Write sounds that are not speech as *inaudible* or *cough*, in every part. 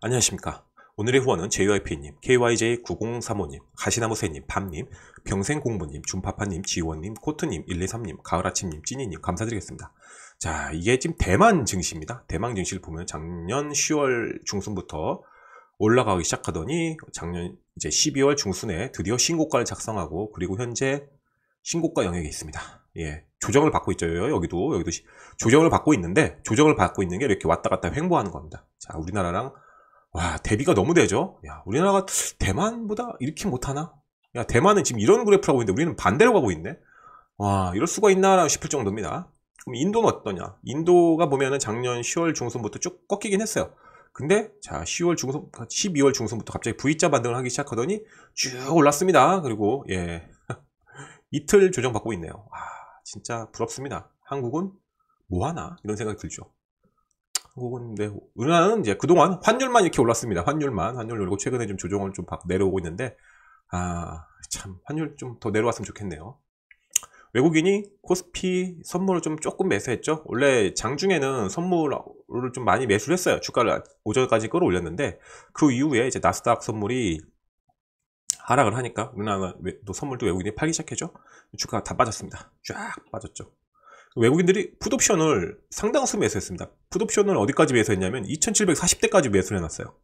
안녕하십니까. 오늘의 후원은 JYP님, KYJ9035님, 가시나무새님, 밤님, 병생공부님, 준파파님, 지원님, 코트님, 123님, 가을아침님, 찐이님 감사드리겠습니다. 자, 이게 지금 대만 증시입니다. 대만 증시를 보면 작년 10월 중순부터 올라가기 시작하더니 작년 이제 12월 중순에 드디어 신고가를 작성하고 그리고 현재 신고가 영역에 있습니다. 예. 조정을 받고 있죠. 여기도, 여기도 조정을 받고 있는데, 조정을 받고 있는 게 이렇게 왔다 갔다 횡보하는 겁니다. 자, 우리나라랑 와 대비가 너무 되죠. 야 우리나라가 대만보다 이렇게 못하나? 야 대만은 지금 이런 그래프라 하고 있는데 우리는 반대로 가고 있네. 와 이럴 수가 있나 싶을 정도입니다. 그럼 인도는 어떠냐? 인도가 보면은 작년 10월 중순부터 쭉 꺾이긴 했어요. 근데 자 10월 중순, 12월 중순부터 갑자기 V자 반등을 하기 시작하더니 쭉 올랐습니다. 그리고 예 *laughs* 이틀 조정받고 있네요. 와 진짜 부럽습니다. 한국은 뭐하나 이런 생각이 들죠. 한국은데 나라는 이제 그동안 환율만 이렇게 올랐습니다. 환율만 환율 올리고 최근에 좀 조정을 좀 내려오고 있는데 아 참 환율 좀 더 내려왔으면 좋겠네요. 외국인이 코스피 선물을 좀 조금 매수했죠. 원래 장중에는 선물을 좀 많이 매수를 했어요. 주가를 오전까지 끌어올렸는데 그 이후에 이제 나스닥 선물이 하락을 하니까 우리나라 도 선물도 외국인이 팔기 시작했죠. 주가가 다 빠졌습니다. 쫙 빠졌죠. 외국인들이 푸드옵션을 상당수 매수했습니다. 푸드옵션을 어디까지 매수했냐면 2740대까지 매수를 해놨어요.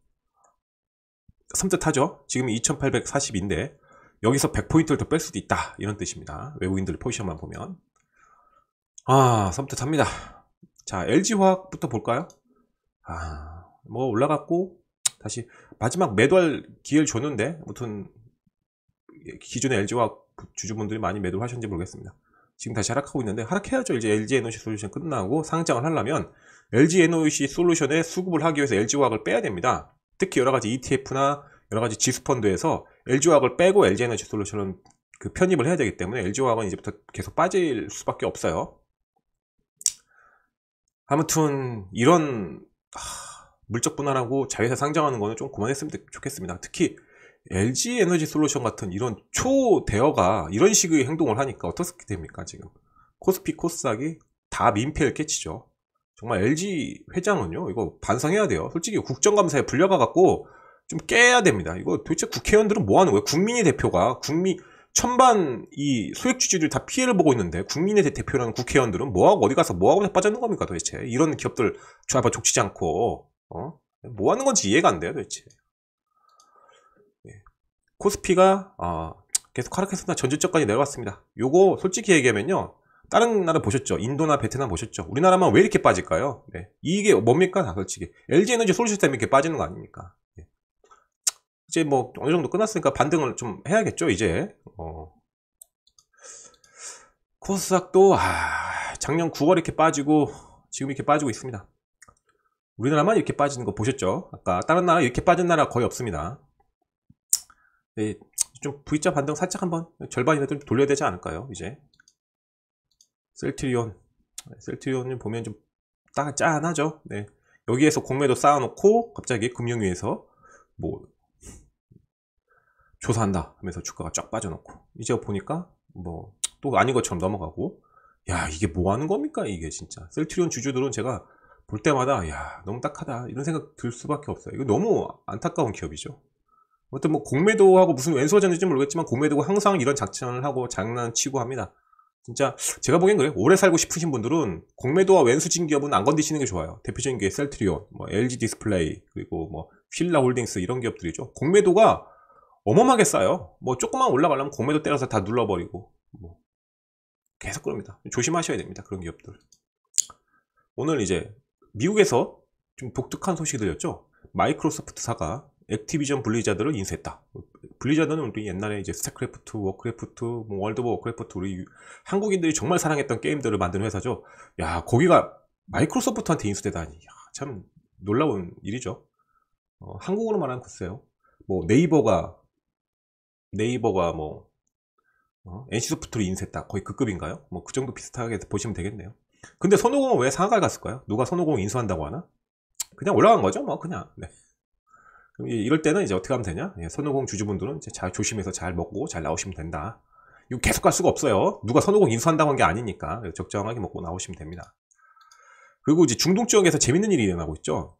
3자 타죠. 지금 2840인데 여기서 100포인트를 더 뺄 수도 있다. 이런 뜻입니다. 외국인들 포지션만 보면. 아, 3자 탑니다. 자, LG화학부터 볼까요? 아, 뭐 올라갔고 다시 마지막 매도할 기회를 줬는데 아무튼 기존의 LG화학 주주분들이 많이 매도하셨는지 모르겠습니다. 지금 다시 하락하고 있는데 하락해야죠. 이제 LG 에너지 솔루션 끝나고 상장을 하려면 LG 에너지 솔루션에 수급을 하기 위해서 LG 화학을 빼야 됩니다. 특히 여러 가지 ETF나 여러 가지 지수펀드에서 LG 화학을 빼고 LG 에너지 솔루션은 그 편입을 해야 되기 때문에 LG 화학은 이제부터 계속 빠질 수밖에 없어요. 아무튼 이런 물적 분할하고 자회사 상장하는 거는 좀 그만했으면 좋겠습니다. 특히 LG 에너지 솔루션 같은 이런 초대여가 이런 식의 행동을 하니까 어떻게 됩니까, 지금? 코스피 코스닥이 다 민폐를 깨치죠. 정말 LG 회장은요, 이거 반성해야 돼요. 솔직히 국정감사에 불려가갖고 좀 깨야 됩니다. 이거 도대체 국회의원들은 뭐 하는 거예요? 국민의 대표가, 국민, 천반 이 소액 주주들 다 피해를 보고 있는데 국민의 대표라는 국회의원들은 뭐하고 어디 가서 뭐하고 빠져있는 겁니까 도대체 이런 기업들 좌파 족치지 않고 어? 뭐하는 건지 이해가 안 돼요 도대체 코스피가 어, 계속 하락했으나 전주점까지 내려왔습니다 요거 솔직히 얘기하면요. 다른 나라 보셨죠? 인도나 베트남 보셨죠? 우리나라만 왜 이렇게 빠질까요? 네. 이게 뭡니까? 다 솔직히. LG에너지 솔루션 때문에 이렇게 빠지는 거 아닙니까? 네. 이제 뭐 어느 정도 끝났으니까 반등을 좀 해야겠죠, 이제. 어. 코스닥도 아, 작년 9월 이렇게 빠지고 지금 이렇게 빠지고 있습니다. 우리나라만 이렇게 빠지는 거 보셨죠? 아까 다른 나라 이렇게 빠진 나라 거의 없습니다. 네, 좀 V자 반등 살짝 한번 절반이라도 좀 돌려야 되지 않을까요? 이제 셀트리온 네, 셀트리온을 보면 좀 딱 짠하죠. 네, 여기에서 공매도 쌓아놓고 갑자기 금융 위에서 뭐 조사한다 하면서 주가가 쫙 빠져놓고 이제 보니까 뭐 또 아닌 것처럼 넘어가고 야 이게 뭐 하는 겁니까 이게 진짜 셀트리온 주주들은 제가 볼 때마다 야 너무 딱하다 이런 생각 들 수밖에 없어요 이거 너무 안타까운 기업이죠 아무튼 뭐 공매도하고 무슨 왼수어전인지 모르겠지만 공매도고 항상 이런 작전을 하고 장난치고 합니다. 진짜 제가 보기엔 그래 오래 살고 싶으신 분들은 공매도와 왼수진 기업은 안 건드시는 게 좋아요. 대표적인 게 셀트리온, 뭐 LG 디스플레이, 그리고 뭐 휠라 홀딩스 이런 기업들이죠. 공매도가 어마어마하게 싸요. 뭐 조금만 올라가려면 공매도 때려서 다 눌러버리고 뭐 계속 그럽니다. 조심하셔야 됩니다. 그런 기업들. 오늘 이제 미국에서 좀 독특한 소식이 들렸죠. 마이크로소프트사가 액티비전 블리자드를 인수했다. 블리자드는 우리 옛날에 이제 스타크래프트, 워크래프트, 뭐 월드 오브 워크래프트 우리 한국인들이 정말 사랑했던 게임들을 만든 회사죠. 야, 거기가 마이크로소프트한테 인수되다니. 야, 참 놀라운 일이죠. 어, 한국어로 말하면 글쎄요. 뭐 네이버가 네이버가 뭐 어, NC소프트로 인수했다. 거의 뭐 그 급인가요? 뭐 그 정도 비슷하게 보시면 되겠네요. 근데 선호공은 왜 상하가 갔을까요? 누가 선호공 인수한다고 하나? 그냥 올라간 거죠, 뭐 그냥. 네. 그럼 이럴 때는 이제 어떻게 하면 되냐? 예, 선호공 주주분들은 이제 잘 조심해서 잘 먹고 잘 나오시면 된다. 이거 계속 갈 수가 없어요. 누가 선호공 인수한다고 한 게 아니니까 적정하게 먹고 나오시면 됩니다. 그리고 이제 중동 지역에서 재밌는 일이 일어나고 있죠.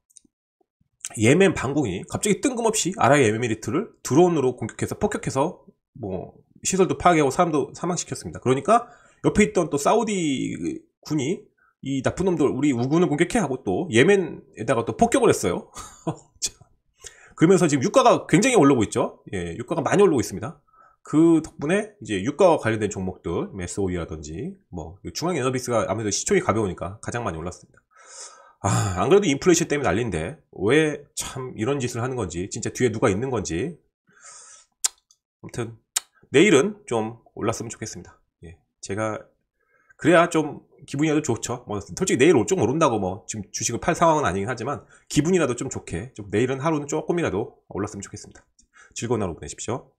예멘 방공이 갑자기 뜬금없이 아라의 예메리트를 드론으로 공격해서 폭격해서 뭐 시설도 파괴하고 사람도 사망시켰습니다. 그러니까 옆에 있던 또 사우디 군이 이 나쁜 놈들 우리 우군을 공격해 하고 또 예멘에다가 또 폭격을 했어요. *laughs* 그러면서 지금 유가가 굉장히 올라오고 있죠. 예, 유가가 많이 올라오고 있습니다. 그 덕분에 이제 유가와 관련된 종목들, SOE라든지 뭐, 뭐 그 중앙에너비스가 아무래도 시총이 가벼우니까 가장 많이 올랐습니다. 아, 안 그래도 인플레이션 때문에 난리인데 왜 참 이런 짓을 하는 건지 진짜 뒤에 누가 있는 건지 아무튼 내일은 좀 올랐으면 좋겠습니다. 예, 제가 그래야 좀 기분이라도 좋죠. 뭐 솔직히 내일 올 줄 모른다고 뭐 지금 주식을 팔 상황은 아니긴 하지만 기분이라도 좀 좋게 좀 내일은 하루는 조금이라도 올랐으면 좋겠습니다. 즐거운 하루 보내십시오.